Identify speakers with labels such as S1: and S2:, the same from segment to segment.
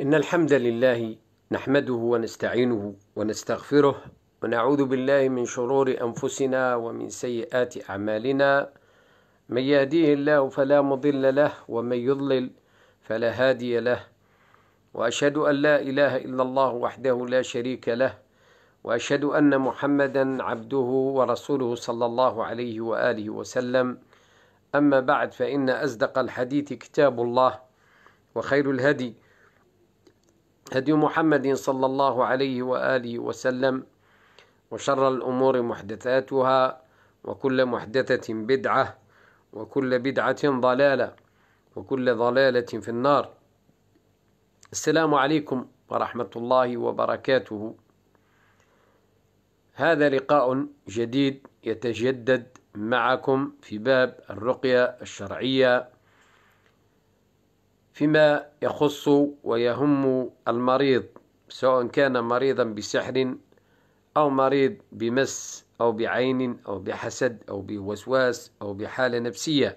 S1: إن الحمد لله نحمده ونستعينه ونستغفره ونعوذ بالله من شرور أنفسنا ومن سيئات أعمالنا من يهديه الله فلا مضل له ومن يضلل فلا هادي له وأشهد أن لا إله إلا الله وحده لا شريك له وأشهد أن محمدا عبده ورسوله صلى الله عليه وآله وسلم أما بعد فإن أصدق الحديث كتاب الله وخير الهدي هدي محمد صلى الله عليه وآله وسلم وشر الأمور محدثاتها وكل محدثة بدعة وكل بدعة ضلالة وكل ضلالة في النار السلام عليكم ورحمة الله وبركاته هذا لقاء جديد يتجدد معكم في باب الرقية الشرعية فيما يخص ويهم المريض سواء كان مريضا بسحر أو مريض بمس أو بعين أو بحسد أو بوسواس أو بحالة نفسية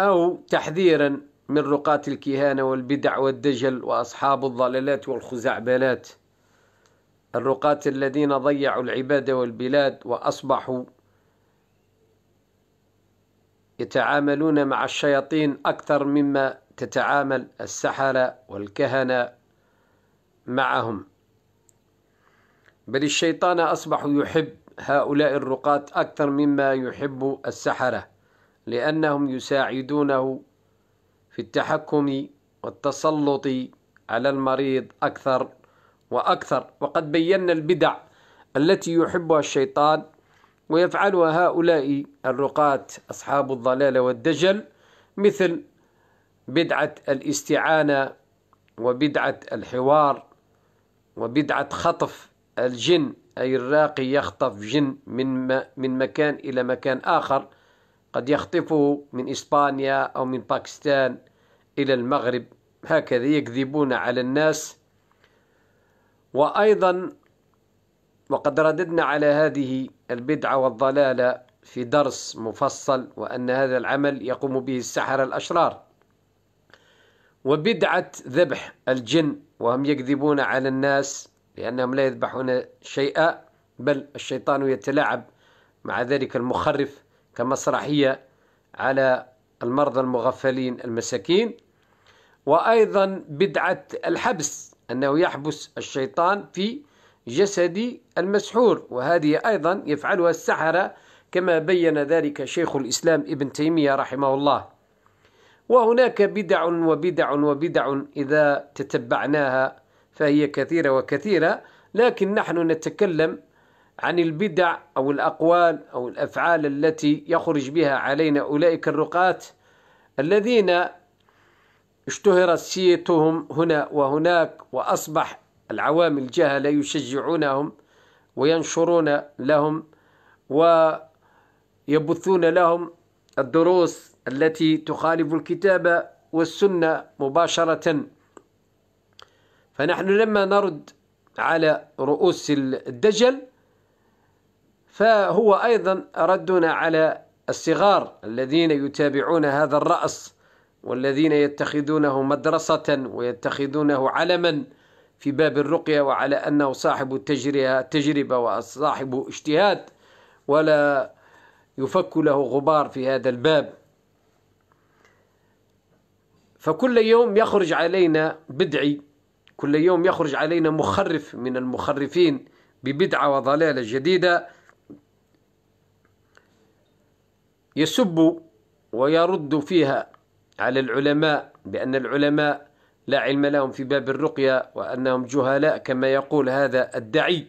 S1: أو تحذيرا من رقاة الكهانة والبدع والدجل وأصحاب الضلالات والخزعبلات الرقاة الذين ضيعوا العبادة والبلاد وأصبحوا يتعاملون مع الشياطين أكثر مما تتعامل السحرة والكهنة معهم بل الشيطان أصبح يحب هؤلاء الرقاة أكثر مما يحب السحرة لأنهم يساعدونه في التحكم والتسلط على المريض أكثر وأكثر وقد بينا البدع التي يحبها الشيطان ويفعلها هؤلاء الرقاة أصحاب الضلال والدجل مثل بدعة الاستعانة وبدعة الحوار وبدعة خطف الجن أي الراقي يخطف جن من من مكان إلى مكان آخر قد يخطفه من إسبانيا أو من باكستان إلى المغرب هكذا يكذبون على الناس وأيضا وقد رددنا على هذه البدعة والضلالة في درس مفصل وأن هذا العمل يقوم به السحرة الأشرار وبدعة ذبح الجن وهم يكذبون على الناس لأنهم لا يذبحون شيئا بل الشيطان يتلاعب مع ذلك المخرف كمسرحية على المرضى المغفلين المساكين وأيضا بدعة الحبس أنه يحبس الشيطان في جسد المسحور وهذه أيضا يفعلها السحرة كما بين ذلك شيخ الإسلام ابن تيمية رحمه الله وهناك بدع وبدع وبدع إذا تتبعناها فهي كثيرة وكثيرة لكن نحن نتكلم عن البدع أو الأقوال أو الأفعال التي يخرج بها علينا أولئك الرقاة الذين اشتهر سيتهم هنا وهناك وأصبح العوام الجهلة يشجعونهم وينشرون لهم ويبثون لهم الدروس التي تخالف الكتاب والسنة مباشرة فنحن لما نرد على رؤوس الدجل فهو أيضا ردنا على الصغار الذين يتابعون هذا الرأس والذين يتخذونه مدرسة ويتخذونه علما في باب الرقية وعلى أنه صاحب تجربة وصاحب اجتهاد ولا يفك له غبار في هذا الباب فكل يوم يخرج علينا بدعي كل يوم يخرج علينا مخرف من المخرفين ببدعة وضلالة جديدة يسب ويرد فيها على العلماء بأن العلماء لا علم لهم في باب الرقية وأنهم جهلاء كما يقول هذا الدعي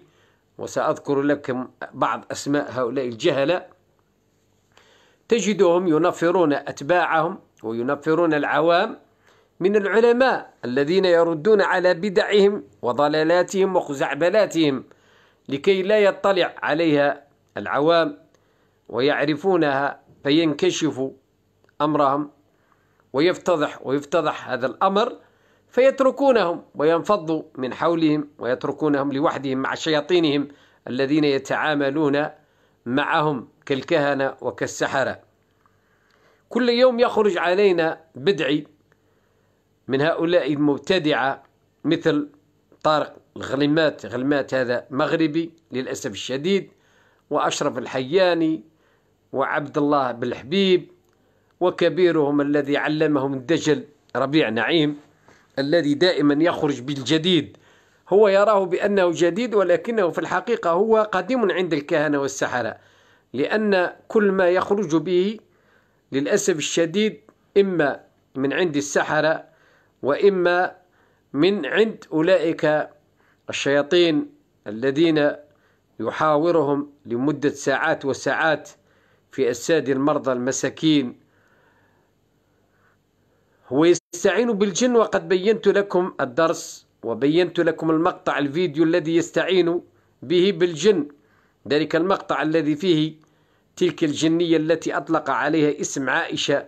S1: وسأذكر لكم بعض أسماء هؤلاء الجهلاء تجدهم ينفرون أتباعهم وينفرون العوام من العلماء الذين يردون على بدعهم وضلالاتهم وخزعبلاتهم لكي لا يطلع عليها العوام ويعرفونها فينكشف أمرهم ويفتضح ويفتضح هذا الأمر فيتركونهم وينفضوا من حولهم ويتركونهم لوحدهم مع شياطينهم الذين يتعاملون معهم كالكهنة وكالسحرة كل يوم يخرج علينا بدعي من هؤلاء المبتدعة مثل طارق الغلمات غلمات هذا مغربي للأسف الشديد وأشرف الحياني وعبد الله الحبيب وكبيرهم الذي علمهم الدجل ربيع نعيم الذي دائما يخرج بالجديد هو يراه بأنه جديد ولكنه في الحقيقة هو قديم عند الكهنة والسحرة لأن كل ما يخرج به للأسف الشديد إما من عند السحرة وإما من عند أولئك الشياطين الذين يحاورهم لمدة ساعات وساعات في أجساد المرضى المساكين هو يستعين بالجن وقد بينت لكم الدرس وبينت لكم المقطع الفيديو الذي يستعين به بالجن ذلك المقطع الذي فيه تلك الجنية التي أطلق عليها اسم عائشة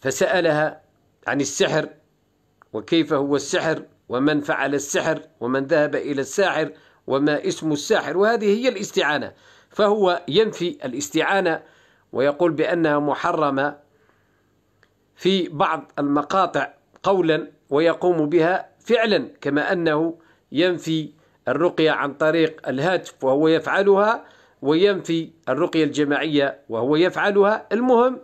S1: فسألها عن السحر وكيف هو السحر ومن فعل السحر ومن ذهب إلى الساحر وما اسم الساحر وهذه هي الاستعانة فهو ينفي الاستعانة ويقول بأنها محرمة في بعض المقاطع قولا ويقوم بها فعلا كما أنه ينفي الرقية عن طريق الهاتف وهو يفعلها وينفي الرقية الجماعية وهو يفعلها المهم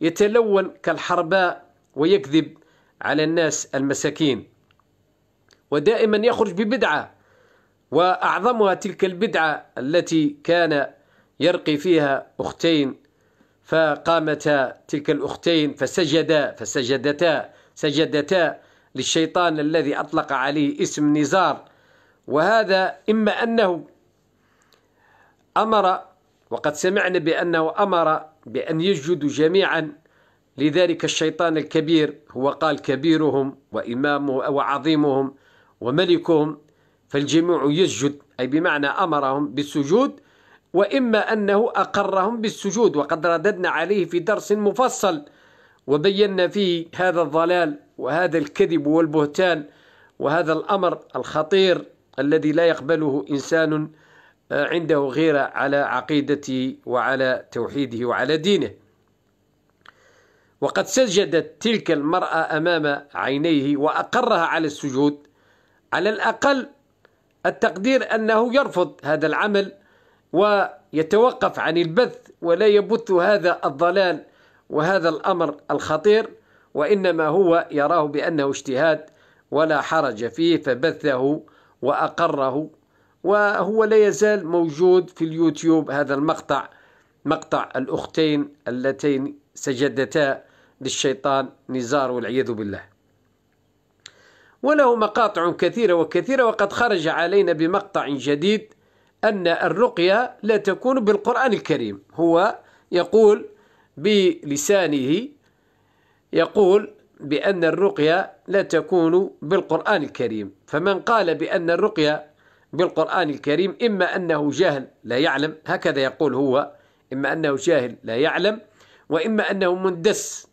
S1: يتلون كالحرباء ويكذب على الناس المساكين ودائما يخرج ببدعة وأعظمها تلك البدعة التي كان يرقي فيها أختين فقامتا تلك الأختين فسجدا فسجدتا سجدتا للشيطان الذي أطلق عليه اسم نزار وهذا إما أنه أمر وقد سمعنا بأنه أمر بأن يسجدوا جميعا لذلك الشيطان الكبير هو قال كبيرهم وإمامه وعظيمهم وملكهم فالجميع يسجد أي بمعنى أمرهم بالسجود وإما أنه أقرهم بالسجود وقد رددنا عليه في درس مفصل وبينا فيه هذا الضلال وهذا الكذب والبهتان وهذا الأمر الخطير الذي لا يقبله إنسان آه، عنده غيرة على عقيدته وعلى توحيده وعلى دينه وقد سجدت تلك المرأة أمام عينيه وأقرها على السجود على الأقل التقدير أنه يرفض هذا العمل ويتوقف عن البث ولا يبث هذا الضلال وهذا الأمر الخطير وإنما هو يراه بأنه اجتهاد ولا حرج فيه فبثه وأقره وهو لا يزال موجود في اليوتيوب هذا المقطع مقطع الأختين اللتين سجدتا للشيطان نزار والعياذ بالله وله مقاطع كثيرة وكثيرة وقد خرج علينا بمقطع جديد أن الرقية لا تكون بالقرآن الكريم هو يقول بلسانه يقول بأن الرقية لا تكون بالقرآن الكريم فمن قال بأن الرقية بالقرآن الكريم إما أنه جاهل لا يعلم هكذا يقول هو إما أنه جاهل لا يعلم وإما أنه مندس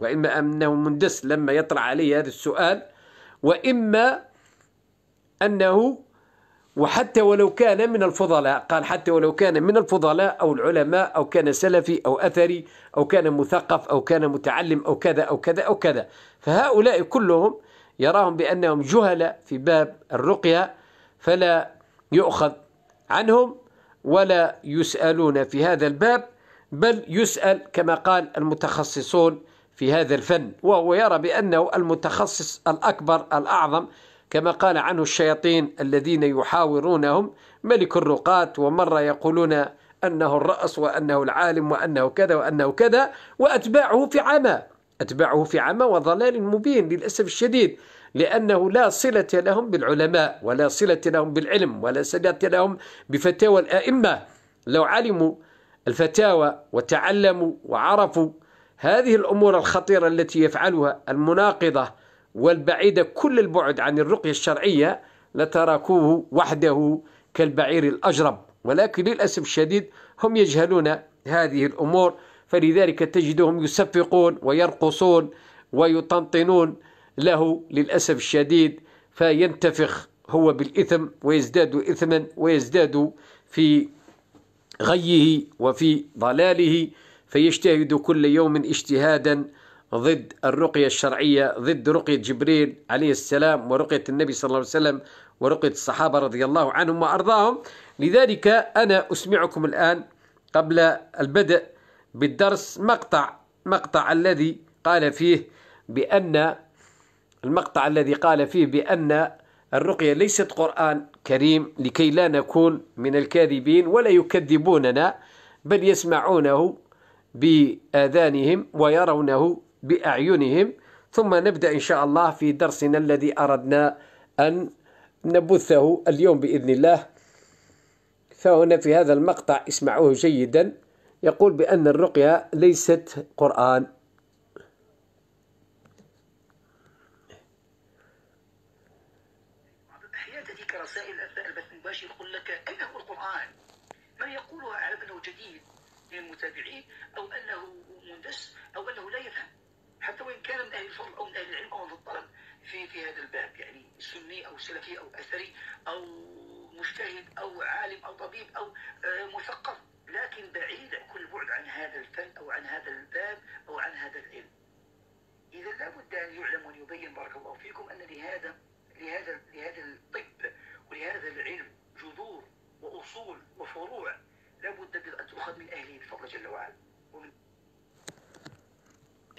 S1: وإما أنه مندس لما يطرح عليه هذا السؤال وإما أنه وحتى ولو كان من الفضلاء قال حتى ولو كان من الفضلاء أو العلماء أو كان سلفي أو أثري أو كان مثقف أو كان متعلم أو كذا أو كذا أو كذا فهؤلاء كلهم يراهم بأنهم جهلة في باب الرقية فلا يؤخذ عنهم ولا يسألون في هذا الباب بل يسأل كما قال المتخصصون في هذا الفن وهو يرى بأنه المتخصص الأكبر الأعظم كما قال عنه الشياطين الذين يحاورونهم ملك الرقاة ومرة يقولون أنه الرأس وأنه العالم وأنه كذا وأنه كذا وأتباعه في عمى أتباعه في عمى وضلال مبين للأسف الشديد لأنه لا صلة لهم بالعلماء ولا صلة لهم بالعلم ولا صلة لهم بفتاوى الأئمة لو علموا الفتاوى وتعلموا وعرفوا هذه الأمور الخطيرة التي يفعلها المناقضة والبعيدة كل البعد عن الرقية الشرعية لتركوه وحده كالبعير الأجرب ولكن للأسف الشديد هم يجهلون هذه الأمور فلذلك تجدهم يسفقون ويرقصون ويطنطنون له للأسف الشديد فينتفخ هو بالإثم ويزداد إثما ويزداد في غيه وفي ضلاله فيجتهد كل يوم اجتهادا ضد الرقية الشرعية ضد رقية جبريل عليه السلام ورقية النبي صلى الله عليه وسلم ورقية الصحابة رضي الله عنهم وأرضاهم لذلك أنا أسمعكم الآن قبل البدء بالدرس مقطع مقطع الذي قال فيه بأن المقطع الذي قال فيه بأن الرقية ليست قرآن كريم لكي لا نكون من الكاذبين ولا يكذبوننا بل يسمعونه بآذانهم ويرونه بأعينهم ثم نبدأ إن شاء الله في درسنا الذي أردنا أن نبثه اليوم بإذن الله فهنا في هذا المقطع اسمعوه جيدا يقول بأن الرقية ليست قرآن أحيانا تأتيك رسائل أثناء البث المباشر يقول لك أين هو القرآن؟ ما يقولها على أنه جديد من المتابعين أو أنه مندس أو أنه لا يفهم حتى وان كان من اهل الفضل او من اهل العلم او من الطلب في في هذا الباب يعني سني او سلفي او اثري او مجتهد او عالم او طبيب او آه، مثقف لكن بعيد كل بعد عن هذا الفن او عن هذا الباب او عن هذا العلم اذا لابد ان يعلم وان يبين بارك الله فيكم ان لهذا لهذا لهذا الطب ولهذا العلم جذور واصول وفروع لابد ان تؤخذ من اهله بفضل جل وعلا ومن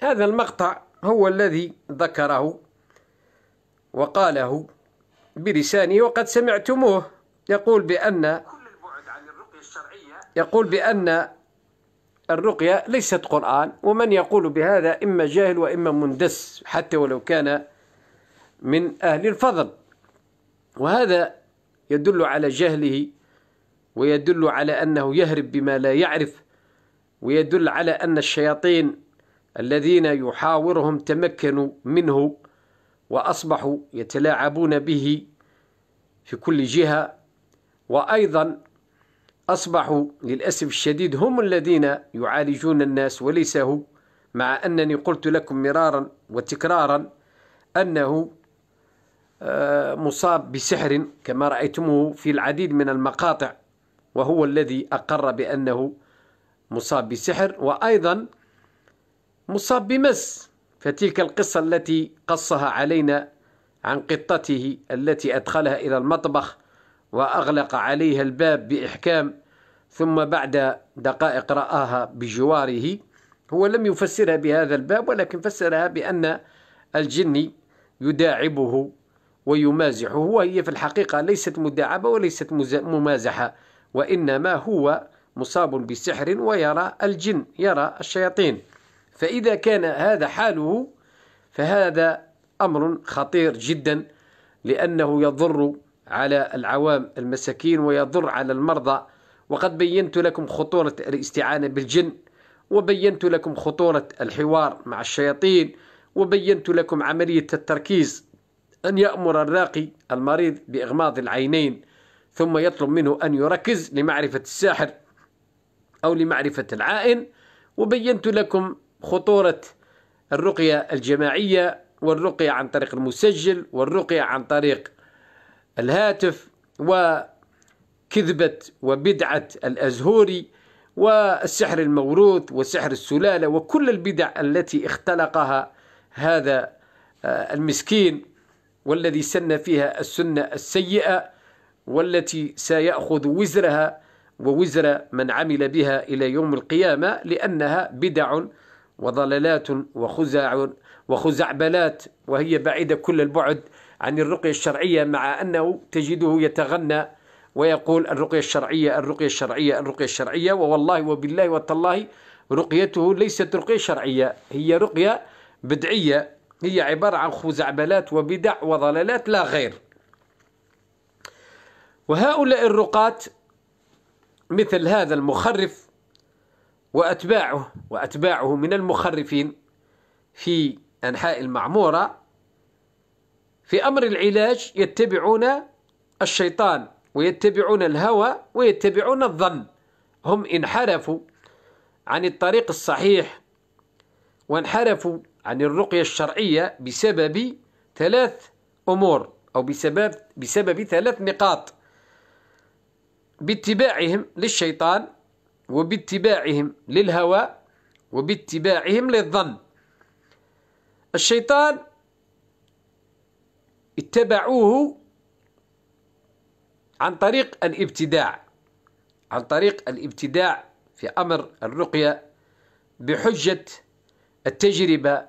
S1: هذا المقطع هو الذي ذكره وقاله بلسانه وقد سمعتموه يقول بأن يقول بأن الرقية ليست قرآن ومن يقول بهذا إما جاهل وإما مندس حتى ولو كان من أهل الفضل وهذا يدل على جهله ويدل على أنه يهرب بما لا يعرف ويدل على أن الشياطين الذين يحاورهم تمكنوا منه وأصبحوا يتلاعبون به في كل جهة وأيضا أصبحوا للأسف الشديد هم الذين يعالجون الناس وليس هو مع أنني قلت لكم مرارا وتكرارا أنه آه، مصاب بسحر كما رأيتموه في العديد من المقاطع وهو الذي أقر بأنه مصاب بسحر وأيضا مصاب بمس فتلك القصة التي قصها علينا عن قطته التي أدخلها إلى المطبخ وأغلق عليها الباب بإحكام ثم بعد دقائق رآها بجواره هو لم يفسرها بهذا الباب ولكن فسرها بأن الجني يداعبه ويمازحه وهي في الحقيقة ليست مداعبة وليست ممازحة وإنما هو مصاب بسحر ويرى الجن يرى الشياطين فإذا كان هذا حاله فهذا أمر خطير جدا لأنه يضر على العوام المساكين ويضر على المرضى وقد بينت لكم خطورة الاستعانة بالجن وبينت لكم خطورة الحوار مع الشياطين وبينت لكم عملية التركيز أن يأمر الراقي المريض بإغماض العينين ثم يطلب منه أن يركز لمعرفة الساحر أو لمعرفة العائن وبينت لكم خطورة الرقية الجماعية والرقية عن طريق المسجل والرقية عن طريق الهاتف وكذبة وبدعة الأزهوري والسحر الموروث وسحر السلالة وكل البدع التي اختلقها هذا آه، المسكين والذي سن فيها السنة السيئة والتي سيأخذ وزرها ووزر من عمل بها إلى يوم القيامة لأنها بدع وضلالات وخزع وخزعبلات وهي بعيدة كل البعد عن الرقية الشرعية مع أنه تجده يتغنى ويقول الرقية الشرعية الرقية الشرعية الرقية الشرعية ووالله وبالله وتالله رقيته ليست رقية شرعية هي رقية بدعية هي عبارة عن خزعبلات وبدع وضلالات لا غير وهؤلاء الرقاة مثل هذا المخرف وأتباعه وأتباعه من المخرفين في أنحاء المعمورة في أمر العلاج يتبعون الشيطان ويتبعون الهوى ويتبعون الظن هم انحرفوا عن الطريق الصحيح وانحرفوا عن الرقية الشرعية بسبب ثلاث أمور أو بسبب بسبب ثلاث نقاط باتباعهم للشيطان وباتباعهم للهوى وباتباعهم للظن الشيطان اتبعوه عن طريق الابتداع عن طريق الابتداع في أمر الرقية بحجة التجربة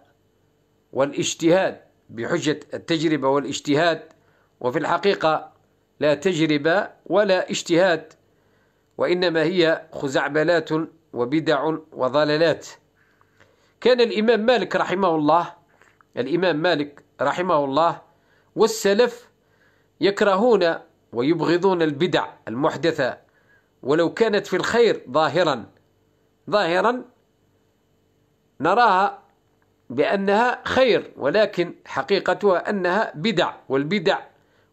S1: والاجتهاد بحجة التجربة والاجتهاد وفي الحقيقة لا تجربة ولا اجتهاد وإنما هي خزعبلات وبدع وضلالات كان الإمام مالك رحمه الله الإمام مالك رحمه الله والسلف يكرهون ويبغضون البدع المحدثة ولو كانت في الخير ظاهرا ظاهرا نراها بأنها خير ولكن حقيقتها أنها بدع والبدع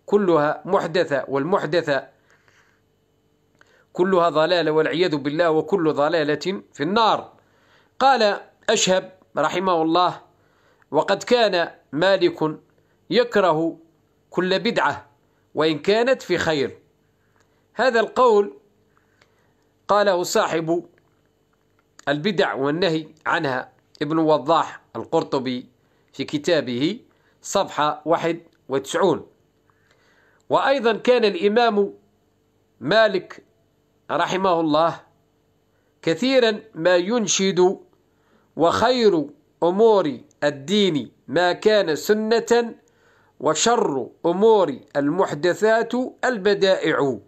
S1: كلها محدثة والمحدثة كلها ضلالة والعياذ بالله وكل ضلالة في النار قال أشهب رحمه الله وقد كان مالك يكره كل بدعة وإن كانت في خير هذا القول قاله صاحب البدع والنهي عنها ابن وضاح القرطبي في كتابه صفحة 91 وأيضا كان الإمام مالك رحمه الله كثيرا ما ينشد وخير أمور الدين ما كان سنة وشر أمور المحدثات البدائع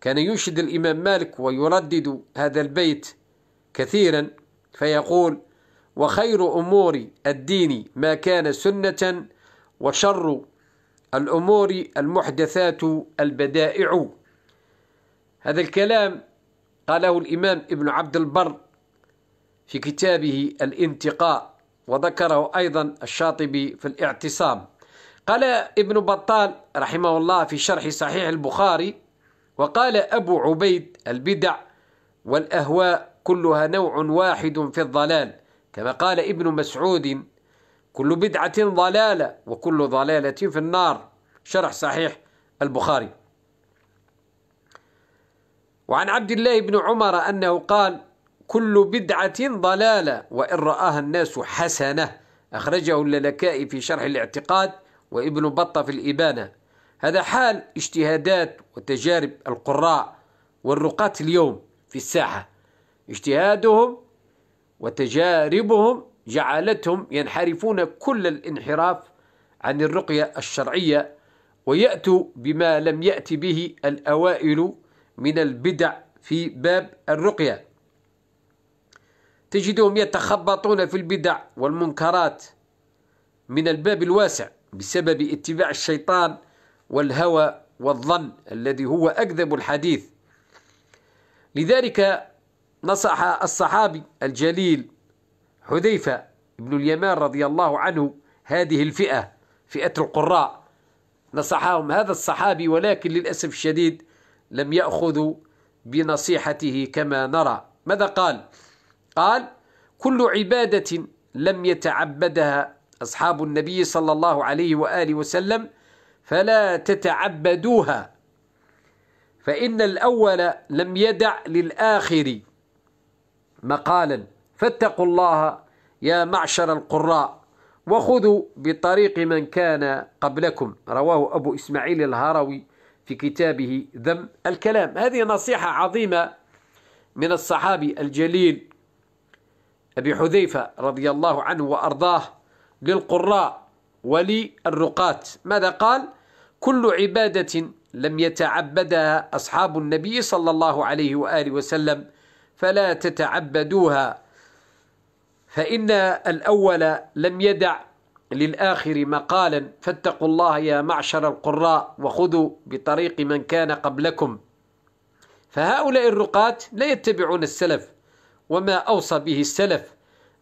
S1: كان ينشد الإمام مالك ويردد هذا البيت كثيرا فيقول وخير أمور الدين ما كان سنة وشر الأمور المحدثات البدائع هذا الكلام قاله الإمام ابن عبد البر في كتابه الانتقاء وذكره أيضا الشاطبي في الاعتصام قال ابن بطال رحمه الله في شرح صحيح البخاري وقال أبو عبيد البدع والأهواء كلها نوع واحد في الضلال كما قال ابن مسعود كل بدعة ضلالة وكل ضلالة في النار شرح صحيح البخاري وعن عبد الله بن عمر أنه قال كل بدعة ضلالة وإن رآها الناس حسنة أخرجه اللالكائي في شرح الاعتقاد وابن بطة في الإبانة هذا حال اجتهادات وتجارب القراء والرقاة اليوم في الساحة اجتهادهم وتجاربهم جعلتهم ينحرفون كل الانحراف عن الرقية الشرعية ويأتوا بما لم يأت به الأوائل من البدع في باب الرقية تجدهم يتخبطون في البدع والمنكرات من الباب الواسع بسبب اتباع الشيطان والهوى والظن الذي هو أكذب الحديث لذلك نصح الصحابي الجليل حذيفة بن اليمان رضي الله عنه هذه الفئة فئة القراء نصحهم هذا الصحابي ولكن للأسف الشديد لم يأخذوا بنصيحته كما نرى ماذا قال؟ قال كل عبادة لم يتعبدها أصحاب النبي صلى الله عليه وآله وسلم فلا تتعبدوها فإن الأول لم يدع للآخر مقالا فاتقوا الله يا معشر القراء وخذوا بطريق من كان قبلكم رواه أبو إسماعيل الهروي في كتابه ذم الكلام هذه نصيحة عظيمة من الصحابي الجليل أبي حذيفة رضي الله عنه وأرضاه للقراء وللرقاة ماذا قال؟ كل عبادة لم يتعبدها أصحاب النبي صلى الله عليه وآله وسلم فلا تتعبدوها فإن الأول لم يدع للآخر مقالا فاتقوا الله يا معشر القراء وخذوا بطريق من كان قبلكم فهؤلاء الرقاة لا يتبعون السلف وما أوصى به السلف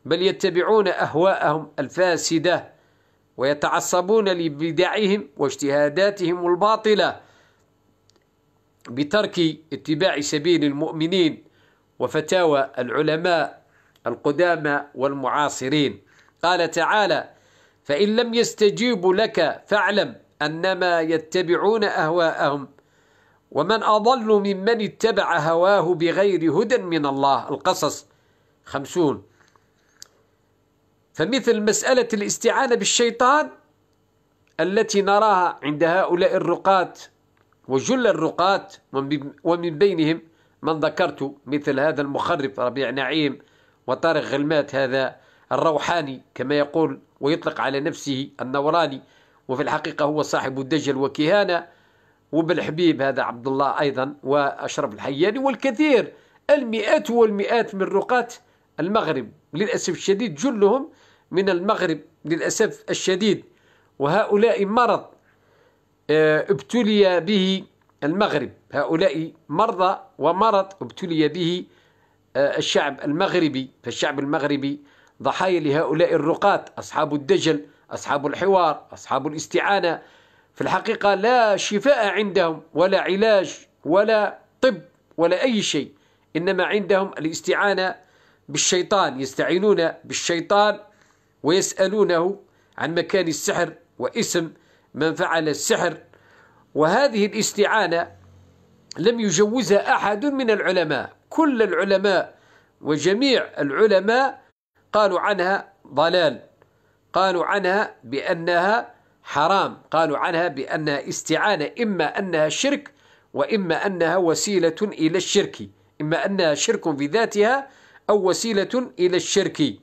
S1: بل يتبعون أهواءهم الفاسدة ويتعصبون لبدعهم واجتهاداتهم الباطلة بترك اتباع سبيل المؤمنين وفتاوى العلماء القدامى والمعاصرين قال تعالى فإن لم يستجيبوا لك فاعلم أنما يتبعون أهواءهم ومن أضل ممن اتبع هواه بغير هدى من الله القصص خمسون فمثل مسألة الاستعانة بالشيطان التي نراها عند هؤلاء الرقاة وجل الرقاة ومن بينهم من ذكرت مثل هذا المخرف ربيع نعيم وطارق غلمات هذا الروحاني كما يقول ويطلق على نفسه النوراني وفي الحقيقة هو صاحب الدجل وكهانة وبالحبيب هذا عبد الله أيضا وأشرف الحياني والكثير المئات والمئات من رقاة المغرب للأسف الشديد جلهم من المغرب للأسف الشديد وهؤلاء مرض آه، ابتلي به المغرب هؤلاء مرضى ومرض ابتلي به آه، الشعب المغربي فالشعب المغربي ضحايا لهؤلاء الرقاة أصحاب الدجل أصحاب الحوار أصحاب الاستعانة في الحقيقة لا شفاء عندهم ولا علاج ولا طب ولا أي شيء إنما عندهم الاستعانة بالشيطان يستعينون بالشيطان ويسألونه عن مكان السحر واسم من فعل السحر وهذه الاستعانة لم يجوزها أحد من العلماء كل العلماء وجميع العلماء قالوا عنها ضلال قالوا عنها بأنها حرام قالوا عنها بأنها استعانة إما أنها شرك وإما أنها وسيلة إلى الشرك إما أنها شرك في ذاتها أو وسيلة إلى الشرك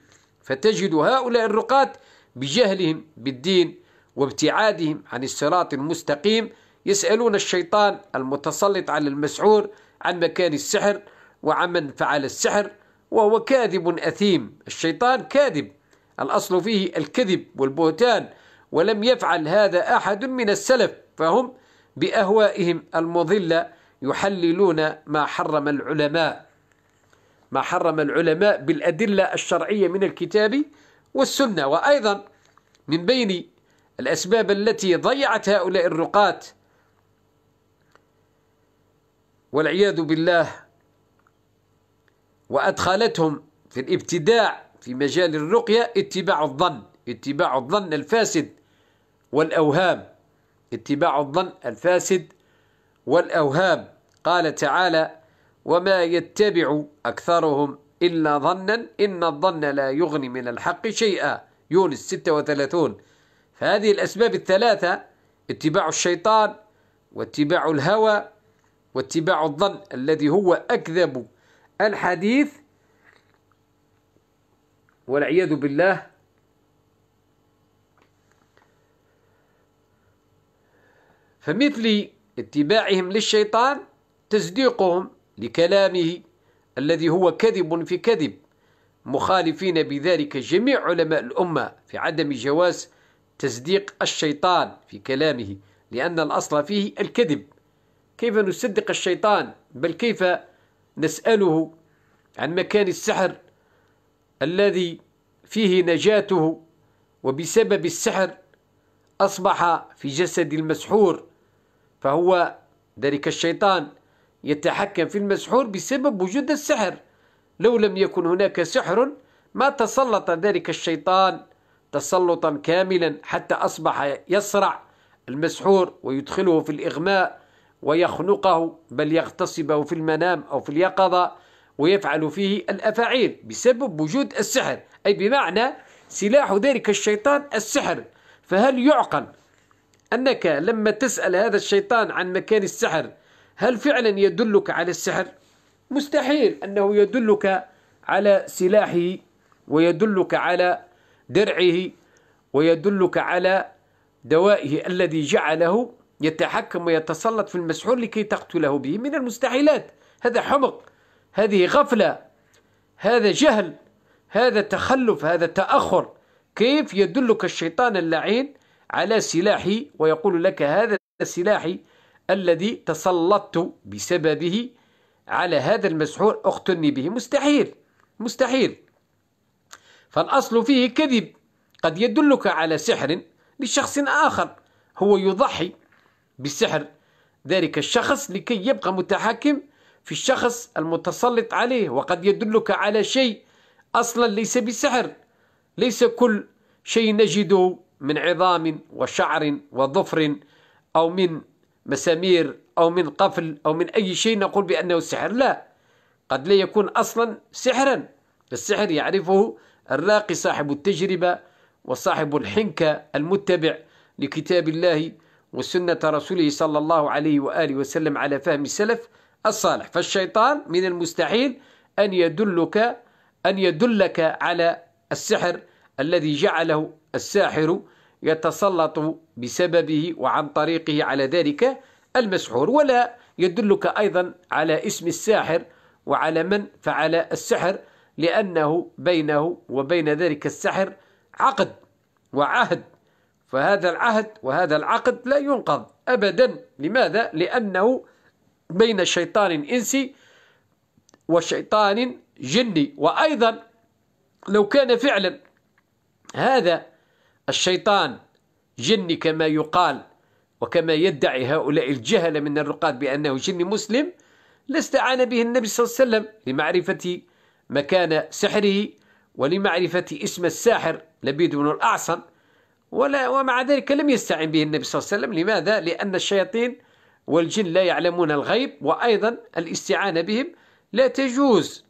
S1: فتجد هؤلاء الرقاة بجهلهم بالدين وابتعادهم عن الصراط المستقيم يسألون الشيطان المتسلط على المسعور عن مكان السحر وعمن فعل السحر وهو كاذب أثيم الشيطان كاذب الأصل فيه الكذب والبهتان ولم يفعل هذا أحد من السلف فهم بأهوائهم المضلة يحللون ما حرم العلماء ما حرم العلماء بالأدلة الشرعية من الكتاب والسنة وأيضا من بين الأسباب التي ضيعت هؤلاء الرقاة والعياذ بالله وأدخلتهم في الابتداع في مجال الرقية اتباع الظن اتباع الظن الفاسد والأوهام اتباع الظن الفاسد والأوهام قال تعالى وما يتبع أكثرهم إلا ظنا إن الظن لا يغني من الحق شيئا يونس 36 فهذه الأسباب الثلاثة اتباع الشيطان واتباع الهوى واتباع الظن الذي هو أكذب الحديث والعياذ بالله فمثل اتباعهم للشيطان تصديقهم لكلامه الذي هو كذب في كذب مخالفين بذلك جميع علماء الأمة في عدم جواز تصديق الشيطان في كلامه لأن الأصل فيه الكذب كيف نصدق الشيطان بل كيف نسأله عن مكان السحر الذي فيه نجاته وبسبب السحر أصبح في جسد المسحور فهو ذلك الشيطان يتحكم في المسحور بسبب وجود السحر لو لم يكن هناك سحر ما تسلط ذلك الشيطان تسلطا كاملا حتى أصبح يصرع المسحور ويدخله في الإغماء ويخنقه بل يغتصبه في المنام أو في اليقظة ويفعل فيه الأفاعيل بسبب وجود السحر أي بمعنى سلاح ذلك الشيطان السحر فهل يعقل أنك لما تسأل هذا الشيطان عن مكان السحر هل فعلا يدلك على السحر؟ مستحيل أنه يدلك على سلاحه ويدلك على درعه ويدلك على دوائه الذي جعله يتحكم ويتسلط في المسحور لكي تقتله به من المستحيلات هذا حمق هذه غفلة هذا جهل هذا تخلف هذا تأخر كيف يدلك الشيطان اللعين على سلاحي ويقول لك هذا سلاحي الذي تسلطت بسببه على هذا المسحور اقتلني به مستحيل مستحيل فالأصل فيه كذب قد يدلك على سحر لشخص آخر هو يضحي بسحر ذلك الشخص لكي يبقى متحكم في الشخص المتسلط عليه وقد يدلك على شيء أصلا ليس بسحر ليس كل شيء نجده من عظام وشعر وظفر أو من مسامير أو من قفل أو من أي شيء نقول بأنه سحر لا قد لا يكون أصلا سحرا السحر يعرفه الراقي صاحب التجربة وصاحب الحنكة المتبع لكتاب الله وسنة رسوله صلى الله عليه وآله وسلم على فهم السلف الصالح فالشيطان من المستحيل أن يدلك أن يدلك على السحر الذي جعله الساحر يتسلط بسببه وعن طريقه على ذلك المسحور ولا يدلك أيضا على اسم الساحر وعلى من فعل السحر لأنه بينه وبين ذلك السحر عقد وعهد فهذا العهد وهذا العقد لا ينقض أبدا لماذا؟ لأنه بين شيطان إنسي وشيطان جني وأيضا لو كان فعلا هذا الشيطان جني كما يقال وكما يدعي هؤلاء الجهلة من الرقاد بأنه جني مسلم لاستعان به النبي صلى الله عليه وسلم لمعرفة مكان سحره ولمعرفة اسم الساحر لبيد بن الأعصم ولا ومع ذلك لم يستعن به النبي صلى الله عليه وسلم لماذا؟ لأن الشياطين والجن لا يعلمون الغيب وأيضا الاستعانة بهم لا تجوز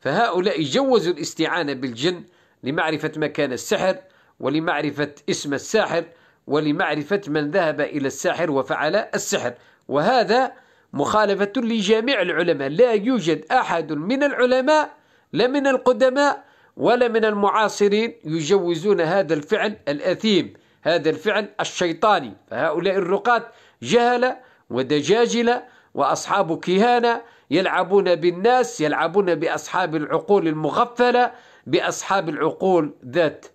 S1: فهؤلاء جوزوا الاستعانة بالجن لمعرفة مكان السحر ولمعرفة اسم الساحر ولمعرفة من ذهب إلى الساحر وفعل السحر وهذا مخالفة لجميع العلماء لا يوجد أحد من العلماء لا من القدماء ولا من المعاصرين يجوزون هذا الفعل الأثيم هذا الفعل الشيطاني فهؤلاء الرقاة جهلة ودجاجلة وأصحاب كهانة يلعبون بالناس يلعبون بأصحاب العقول المغفلة بأصحاب العقول ذات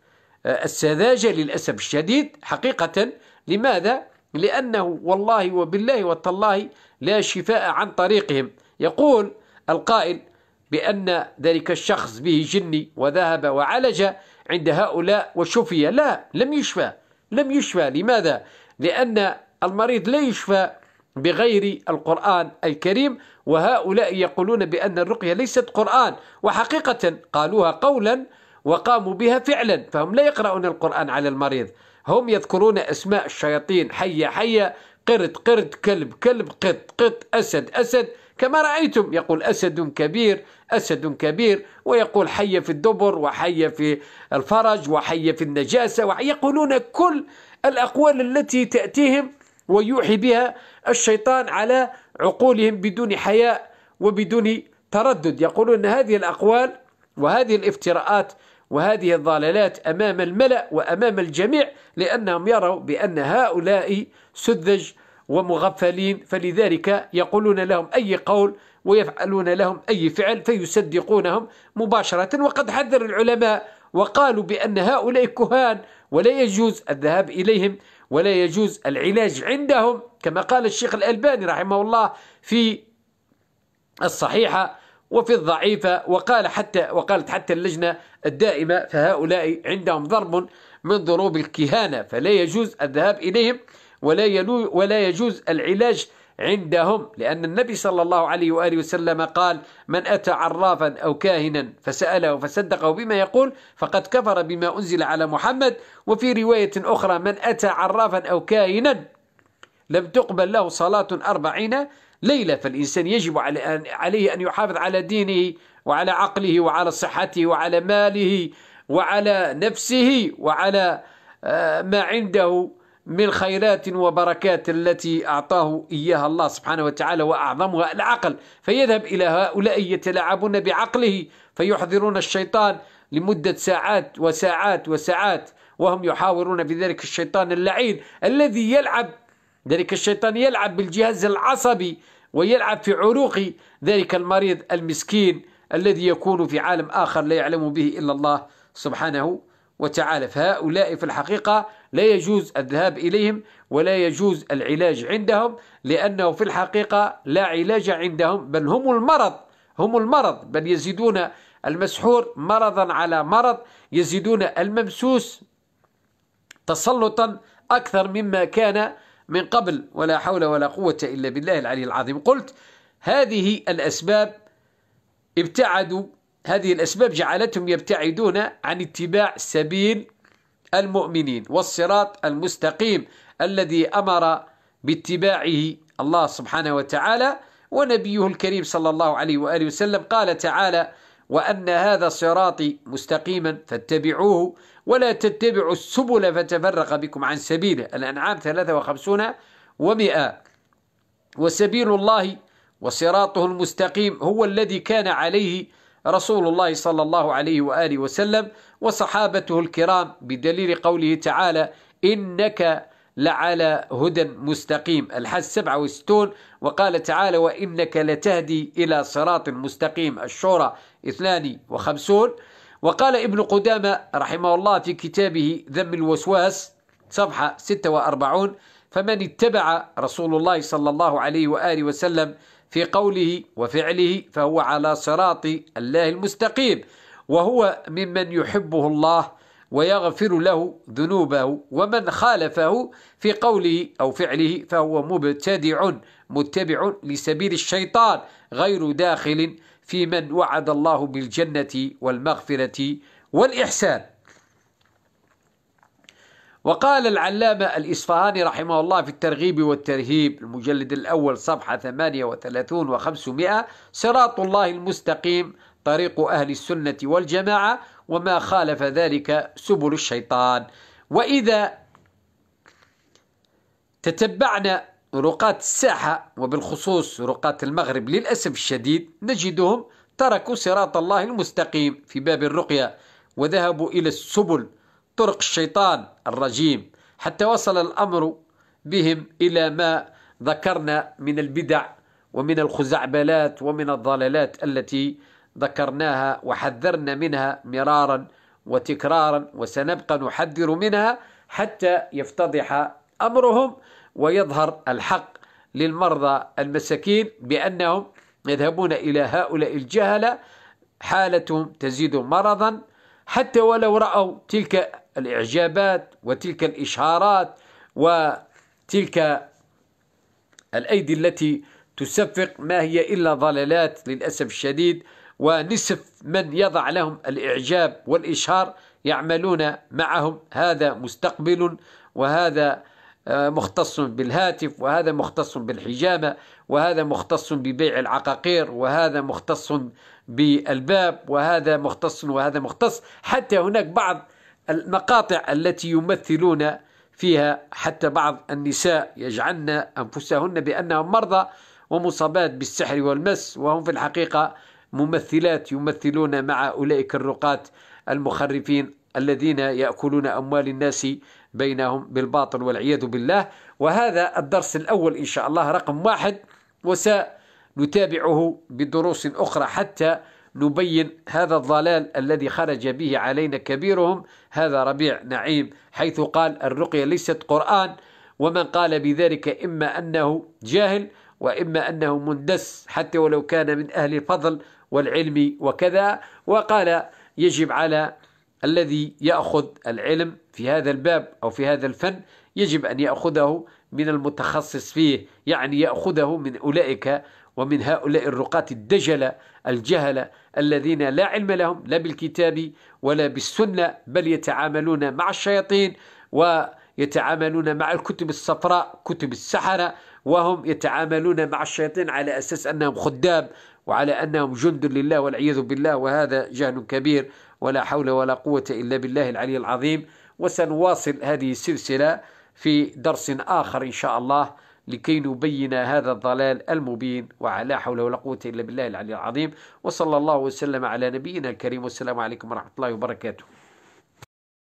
S1: آه، السذاجة للأسف الشديد حقيقة لماذا؟ لأنه والله وبالله وتالله لا شفاء عن طريقهم يقول القائل بأن ذلك الشخص به جني وذهب وعالج عند هؤلاء وشفي لا لم يشفى لم يشفى لماذا؟ لأن المريض لا يشفى بغير القرآن الكريم وهؤلاء يقولون بأن الرقية ليست قرآن وحقيقة قالوها قولا وقاموا بها فعلا فهم لا يقرؤون القرآن على المريض هم يذكرون أسماء الشياطين حية حية قرد قرد كلب كلب قط قط أسد أسد كما رأيتم يقول أسد كبير أسد كبير ويقول حي في الدبر وحي في الفرج وحي في النجاسة يقولون كل الأقوال التي تأتيهم ويوحي بها الشيطان على عقولهم بدون حياء وبدون تردد يقولون هذه الأقوال وهذه الافتراءات وهذه الضلالات أمام الملأ وأمام الجميع لأنهم يروا بأن هؤلاء سذج ومغفلين فلذلك يقولون لهم أي قول ويفعلون لهم أي فعل فيصدقونهم مباشرة وقد حذر العلماء وقالوا بأن هؤلاء كهان ولا يجوز الذهاب إليهم ولا يجوز العلاج عندهم كما قال الشيخ الألباني رحمه الله في الصحيحة وفي الضعيفة وقال حتى وقالت حتى اللجنة الدائمة فهؤلاء عندهم ضرب من ضروب الكهانة فلا يجوز الذهاب إليهم ولا, يلو ولا يجوز العلاج عندهم لأن النبي صلى الله عليه وآله وسلم قال من أتى عرافا أو كاهنا فسأله فصدقه بما يقول فقد كفر بما أنزل على محمد وفي رواية أخرى من أتى عرافا أو كاهنا لم تقبل له صلاة أربعين ليلة فالإنسان يجب عليه أن يحافظ على دينه وعلى عقله وعلى صحته وعلى ماله وعلى نفسه وعلى آه، ما عنده من خيرات وبركات التي أعطاه إياها الله سبحانه وتعالى وأعظمها العقل فيذهب إلى هؤلاء يتلاعبون بعقله فيحضرون الشيطان لمدة ساعات وساعات وساعات وهم يحاورون في ذلك الشيطان اللعين الذي يلعب ذلك الشيطان يلعب بالجهاز العصبي ويلعب في عروق ذلك المريض المسكين الذي يكون في عالم آخر لا يعلم به إلا الله سبحانه وتعالى فهؤلاء في الحقيقة لا يجوز الذهاب إليهم ولا يجوز العلاج عندهم لأنه في الحقيقة لا علاج عندهم بل هم المرض هم المرض بل يزيدون المسحور مرضا على مرض يزيدون الممسوس تسلطا أكثر مما كان من قبل ولا حول ولا قوة إلا بالله العلي العظيم قلت هذه الأسباب ابتعدوا هذه الأسباب جعلتهم يبتعدون عن اتباع سبيل المؤمنين والصراط المستقيم الذي أمر باتباعه الله سبحانه وتعالى ونبيه الكريم صلى الله عليه وآله وسلم قال تعالى وأن هذا صراطي مستقيما فاتبعوه ولا تتبعوا السبل فتفرق بكم عن سبيله الأنعام 53 ومئة وسبيل الله وصراطه المستقيم هو الذي كان عليه رسول الله صلى الله عليه وآله وسلم وصحابته الكرام بدليل قوله تعالى إنك لعلى هدى مستقيم الحج 67 وقال تعالى وإنك لتهدي إلى صراط مستقيم الشورى 52 وقال ابن قدامة رحمه الله في كتابه ذم الوسواس صفحة 46 فمن اتبع رسول الله صلى الله عليه وآله وسلم في قوله وفعله فهو على صراط الله المستقيم وهو ممن يحبه الله ويغفر له ذنوبه ومن خالفه في قوله أو فعله فهو مبتدع متبع لسبيل الشيطان غير داخل في من وعد الله بالجنة والمغفرة والإحسان وقال العلامة الإصفهاني رحمه الله في الترغيب والترهيب المجلد الأول صفحة 38 و500 صراط الله المستقيم طريق أهل السنة والجماعة وما خالف ذلك سبل الشيطان وإذا تتبعنا رقاة الساحة وبالخصوص رقاة المغرب للأسف الشديد نجدهم تركوا صراط الله المستقيم في باب الرقية وذهبوا إلى السبل طرق الشيطان الرجيم حتى وصل الأمر بهم إلى ما ذكرنا من البدع ومن الخزعبلات ومن الضلالات التي ذكرناها وحذرنا منها مرارا وتكرارا وسنبقى نحذر منها حتى يفتضح أمرهم ويظهر الحق للمرضى المساكين بأنهم يذهبون إلى هؤلاء الجهلة حالتهم تزيد مرضا حتى ولو رأوا تلك الإعجابات وتلك الإشهارات وتلك الأيدي التي تسفق ما هي إلا ضلالات للأسف الشديد ونصف من يضع لهم الإعجاب والإشهار يعملون معهم هذا مستقبل وهذا آه، مختص بالهاتف وهذا مختص بالحجامة وهذا مختص ببيع العقاقير وهذا مختص بالباب وهذا مختص وهذا مختص حتى هناك بعض المقاطع التي يمثلون فيها حتى بعض النساء يجعلن أنفسهن بأنهم مرضى ومصابات بالسحر والمس وهم في الحقيقة ممثلات يمثلون مع أولئك الرقاة المخرفين الذين يأكلون أموال الناس بينهم بالباطل والعياذ بالله وهذا الدرس الأول إن شاء الله رقم واحد وسنتابعه بدروس أخرى حتى نبين هذا الضلال الذي خرج به علينا كبيرهم هذا ربيع نعيم حيث قال الرقية ليست قرآن ومن قال بذلك إما أنه جاهل وإما أنه مندس حتى ولو كان من أهل الفضل والعلم وكذا وقال يجب على الذي يأخذ العلم في هذا الباب أو في هذا الفن يجب أن يأخذه من المتخصص فيه يعني يأخذه من أولئك ومن هؤلاء الرقاة الدجلة الجهلة الذين لا علم لهم لا بالكتاب ولا بالسنة بل يتعاملون مع الشياطين ويتعاملون مع الكتب الصفراء كتب السحرة وهم يتعاملون مع الشياطين على أساس أنهم خدام وعلى أنهم جند لله والعياذ بالله وهذا جهل كبير ولا حول ولا قوة إلا بالله العلي العظيم وسنواصل هذه السلسلة في درس آخر إن شاء الله لكي نبين هذا الضلال المبين وعلى حول ولا قوة إلا بالله العلي العظيم وصلى الله وسلم على نبينا الكريم والسلام عليكم ورحمة الله وبركاته